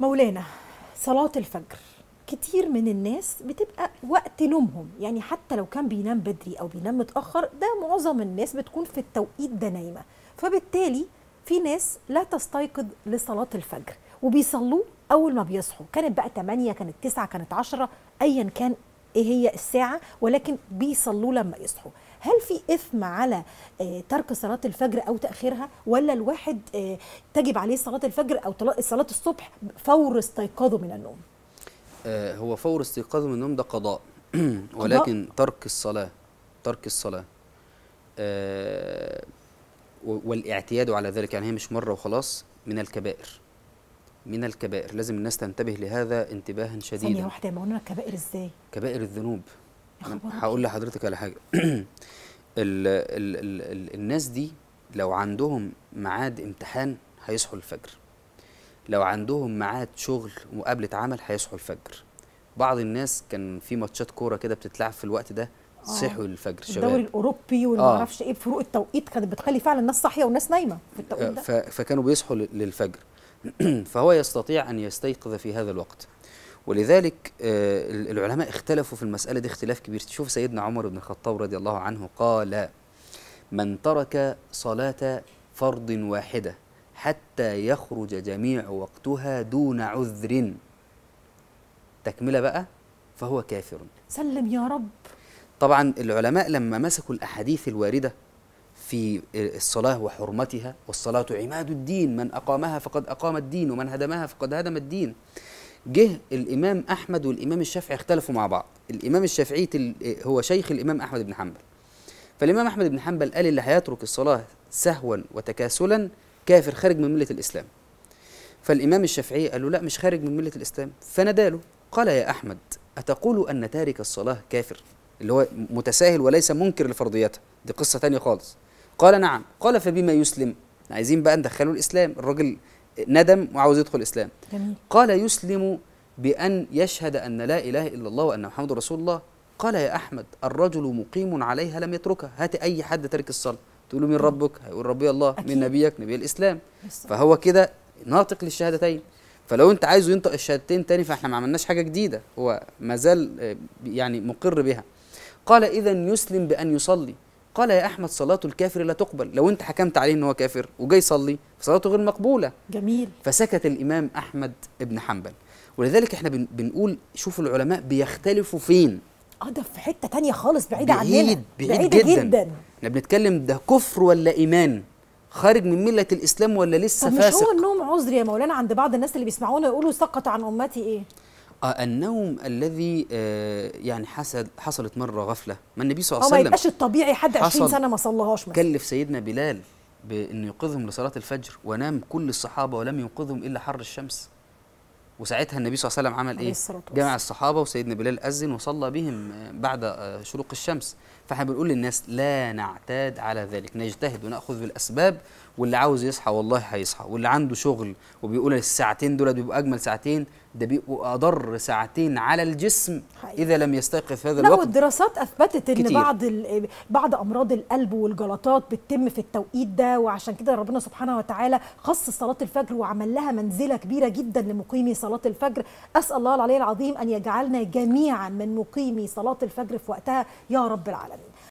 مولانا صلاة الفجر كتير من الناس بتبقى وقت نومهم يعني حتى لو كان بينام بدري او بينام متاخر ده معظم الناس بتكون في التوقيت ده نايمه فبالتالي في ناس لا تستيقظ لصلاه الفجر وبيصلوا اول ما بيصحوا كانت بقى 8 كانت 9 كانت 10 ايا كان ايه هي الساعه ولكن بيصلوا لما يصحوا هل في إثم على آه، ترك صلاة الفجر أو تأخيرها ولا الواحد آه، تجب عليه صلاة الفجر أو صلاة الصبح فور استيقاظه من النوم آه، هو فور استيقاظه من النوم ده قضاء ولكن ترك الصلاة ترك الصلاة والاعتياد على ذلك يعني هي مش مرة وخلاص من الكبائر من الكبائر لازم الناس تنتبه لهذا انتباها شديدا ثانية واحدة يا مولانا كبائر ازاي؟ كبائر الذنوب هقول إيه؟ لحضرتك على حاجه ال ال الـ الـ الناس دي لو عندهم ميعاد امتحان هيصحوا الفجر لو عندهم ميعاد شغل ومقابله عمل هيصحوا الفجر بعض الناس كان في ماتشات كوره كده بتتلعب في الوقت ده آه، صحوا الفجر شباب الدوري الاوروبي وما اعرفش آه. ايه فروق التوقيت كانت بتخلي فعلا الناس صاحيه والناس نايمه في التوقيت آه، ده فكانوا بيصحوا للفجر فهو يستطيع ان يستيقظ في هذا الوقت ولذلك آه، العلماء اختلفوا في المسألة دي اختلاف كبير تشوف سيدنا عمر بن الخطاب رضي الله عنه قال من ترك صلاة فرض واحدة حتى يخرج جميع وقتها دون عذر تكملة بقى فهو كافر سلم يا رب طبعا العلماء لما مسكوا الأحاديث الواردة في آه، الصلاة وحرمتها والصلاة عماد الدين من أقامها فقد أقام الدين ومن هدمها فقد هدم الدين جه الامام احمد والامام الشافعي اختلفوا مع بعض الامام الشافعي هو شيخ الامام احمد بن حنبل فالامام احمد بن حنبل قال اللي هيترك الصلاه سهوا وتكاسلا كافر خارج من مله الاسلام فالامام الشافعي قال له لا مش خارج من مله الاسلام فنداله قال يا احمد اتقول ان تارك الصلاه كافر اللي هو متساهل وليس منكر لفرضيتها دي قصه تانية خالص قال نعم قال فبما يسلم عايزين بقى ندخله الاسلام الراجل ندم وعاوز يدخل الاسلام جميل. قال يسلم بان يشهد ان لا اله الا الله وان محمد رسول الله قال يا احمد الرجل مقيم عليها لم يتركها هات اي حد ترك الصلاه تقول له من ربك هيقول ربي الله أكيد. من نبيك نبي الاسلام بس. فهو كده ناطق للشهادتين فلو انت عايزه ينطق الشهادتين تاني فاحنا ما عملناش حاجه جديده هو ما زال آه، يعني مقر بها قال اذا يسلم بان يصلي قال يا احمد صلاه الكافر لا تقبل لو انت حكمت عليه ان هو كافر وجاي يصلي فصلاته غير مقبوله جميل فسكت الامام احمد بن حنبل ولذلك احنا بنقول شوفوا العلماء بيختلفوا فين اه ده في حته تانية خالص بعيده بعيد عننا بعيد بعيد جدا, جدا. احنا بنتكلم ده كفر ولا ايمان خارج من مله الاسلام ولا لسه طب فاسق مش هو النوم عذر يا مولانا عند بعض الناس اللي بيسمعونا يقولوا سقط عن امتي ايه آه، النوم الذي آه، يعني حصل حصلت مره غفله ما النبي صلى الله آه، عليه وسلم ما يبقاش الطبيعي حد 20 سنه ما صلاهاش كلف سيدنا بلال بانه يقظهم لصلاه الفجر ونام كل الصحابه ولم ينقذهم الا حر الشمس وساعتها النبي صلى الله عليه وسلم عمل ايه جمع الصحابه وسيدنا بلال اذن وصلى بهم بعد شروق الشمس فاحنا بنقول للناس لا نعتاد على ذلك نجتهد وناخذ بالاسباب واللي عاوز يصحى والله هيصحى واللي عنده شغل وبيقول الساعتين دول بيبقوا اجمل ساعتين ده بيبقوا اضر ساعتين على الجسم اذا لم يستيقظ في هذا الوقت والدراسات اثبتت ان كتير. بعض بعض امراض القلب والجلطات بتتم في التوقيت ده وعشان كده ربنا سبحانه وتعالى خص صلاه الفجر وعمل لها منزله كبيره جدا لمقيمي صلاة الفجر أسأل الله العلي العظيم أن يجعلنا جميعا من مقيمي صلاة الفجر في وقتها يا رب العالمين